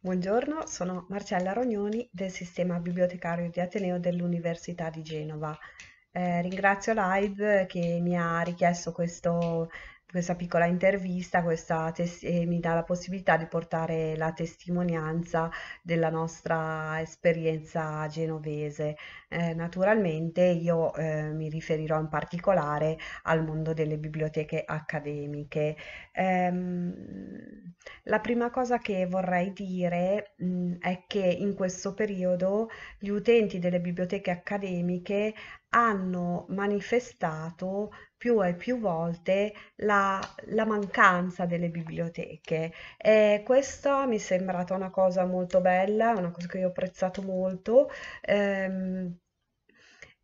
Buongiorno, sono Marcella Rognoni del Sistema Bibliotecario di Ateneo dell'Università di Genova. Eh, ringrazio Live che mi ha richiesto questo, questa piccola intervista questa e mi dà la possibilità di portare la testimonianza della nostra esperienza genovese. Eh, naturalmente io eh, mi riferirò in particolare al mondo delle biblioteche accademiche. Ehm, la prima cosa che vorrei dire mh, mm, è che in questo periodo gli utenti delle biblioteche accademiche hanno manifestato più e più volte la, la mancanza delle biblioteche e questa mi è sembrata una cosa molto bella, una cosa che io ho apprezzato molto. Ehm,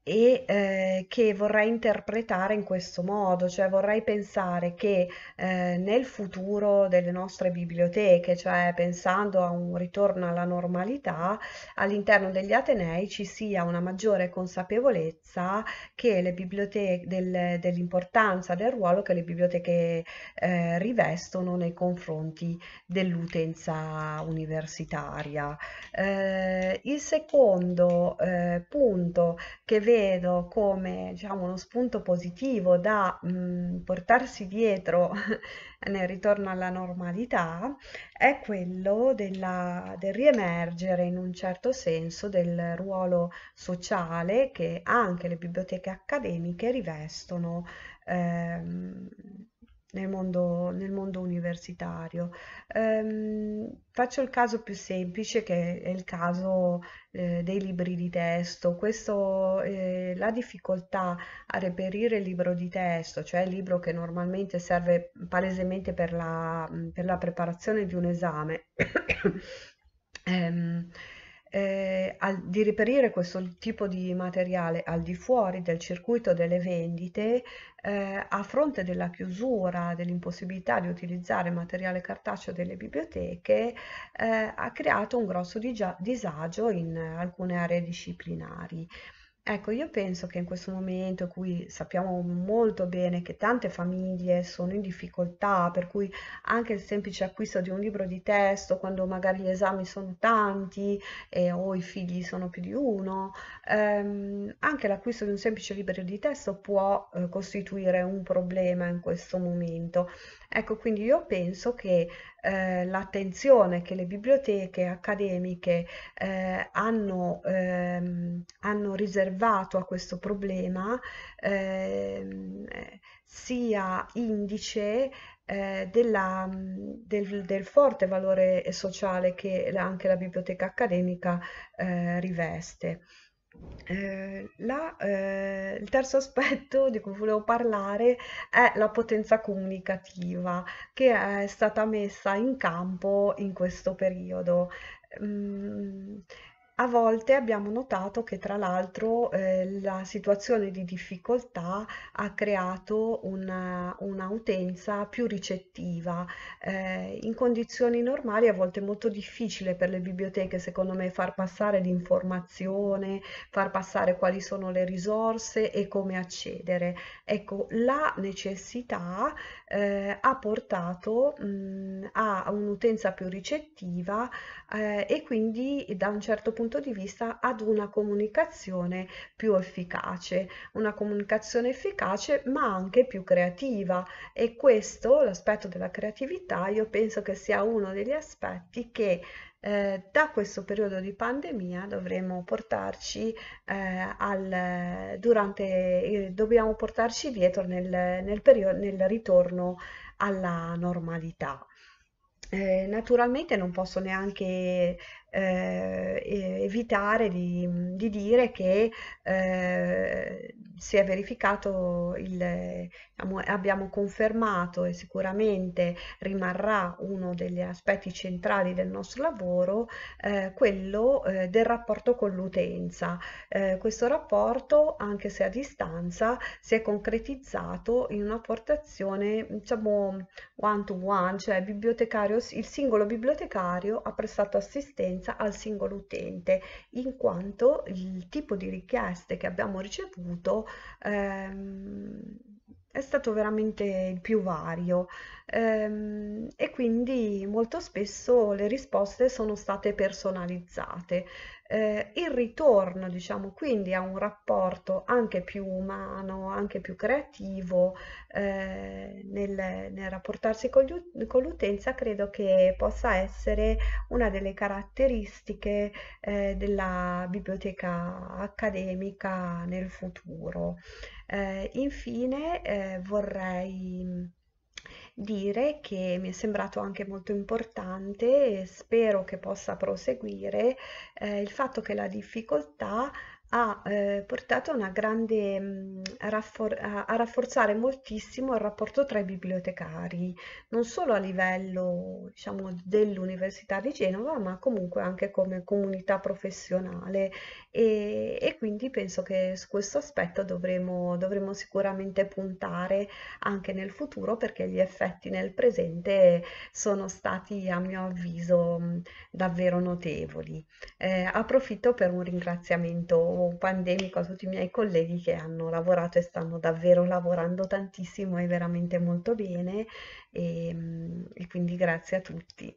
e eh, che vorrei interpretare in questo modo, cioè vorrei pensare che eh, nel futuro delle nostre biblioteche, cioè pensando a un ritorno alla normalità, all'interno degli Atenei ci sia una maggiore consapevolezza del, dell'importanza del ruolo che le biblioteche eh, rivestono nei confronti dell'utenza universitaria. Eh, il secondo eh, punto che vedo vedo come diciamo, uno spunto positivo da mh, mm, portarsi dietro nel ritorno alla normalità è quello della, del riemergere in un certo senso del ruolo sociale che anche le biblioteche accademiche rivestono ehm, nel mondo, nel mondo universitario. Ehm, faccio il caso più semplice che è il caso eh, dei libri di testo. Questo, eh, la difficoltà a reperire il libro di testo, cioè il libro che normalmente serve palesemente per la, per la preparazione di un esame, ehm, eh, al, di reperire questo tipo di materiale al di fuori del circuito delle vendite eh, a fronte della chiusura, dell'impossibilità di utilizzare materiale cartaceo delle biblioteche eh, ha creato un grosso disagio in alcune aree disciplinari. Ecco, io penso che in questo momento in cui sappiamo molto bene che tante famiglie sono in difficoltà, per cui anche il semplice acquisto di un libro di testo, quando magari gli esami sono tanti eh, o i figli sono più di uno, ehm, anche l'acquisto di un semplice libro di testo può eh, costituire un problema in questo momento. Ecco, quindi io penso che eh, l'attenzione che le biblioteche accademiche eh, hanno, ehm, hanno riservato vato a questo problema eh, sia indice eh, della, del, del, forte valore sociale che anche la biblioteca accademica eh, riveste. Eh, la, eh, il terzo aspetto di cui volevo parlare è la potenza comunicativa che è stata messa in campo in questo periodo. Mm, a volte abbiamo notato che tra l'altro eh, la situazione di difficoltà ha creato un'utenza più ricettiva. Eh, in condizioni normali a volte è molto difficile per le biblioteche, secondo me, far passare l'informazione, far passare quali sono le risorse e come accedere. Ecco, la necessità eh, ha portato mh, a un'utenza più ricettiva eh, e quindi da un certo punto punto di vista ad una comunicazione più efficace, una comunicazione efficace ma anche più creativa e questo, l'aspetto della creatività, io penso che sia uno degli aspetti che eh, da questo periodo di pandemia dovremo portarci eh, al durante eh, dobbiamo portarci dietro nel, nel, periodo, nel ritorno alla normalità eh, naturalmente non posso neanche eh, evitare di, di, dire che eh, si è verificato, il, abbiamo confermato e sicuramente rimarrà uno degli aspetti centrali del nostro lavoro, eh, quello eh, del rapporto con l'utenza. Eh, questo rapporto, anche se a distanza, si è concretizzato in una portazione diciamo, one to one, cioè il singolo bibliotecario ha prestato assistenza convenienza al singolo utente, in quanto il tipo di richieste che abbiamo ricevuto ehm, è stato veramente il più vario ehm, e quindi molto spesso le risposte sono state personalizzate. Eh, il ritorno, diciamo, quindi a un rapporto anche più umano, anche più creativo eh, nel, nel, rapportarsi con, gli, con, l'utenza, credo che possa essere una delle caratteristiche eh, della biblioteca accademica nel futuro. Eh, infine eh, vorrei dire che mi è sembrato anche molto importante e spero che possa proseguire eh, il fatto che la difficoltà ha eh, portato a, grande, mh, a, raffor- a, a, rafforzare moltissimo il rapporto tra i bibliotecari, non solo a livello diciamo, dell'Università di Genova, ma comunque anche come comunità professionale e, e quindi penso che su questo aspetto dovremo, dovremo, sicuramente puntare anche nel futuro perché gli effetti nel presente sono stati a mio avviso mh, davvero notevoli. Eh, approfitto per un ringraziamento pandemico a tutti i miei colleghi che hanno lavorato e stanno davvero lavorando tantissimo e veramente molto bene e, ehm, e quindi grazie a tutti.